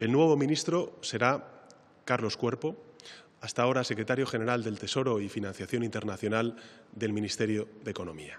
El nuevo ministro será Carlos Cuerpo, hasta ahora secretario general del Tesoro y Financiación Internacional del Ministerio de Economía.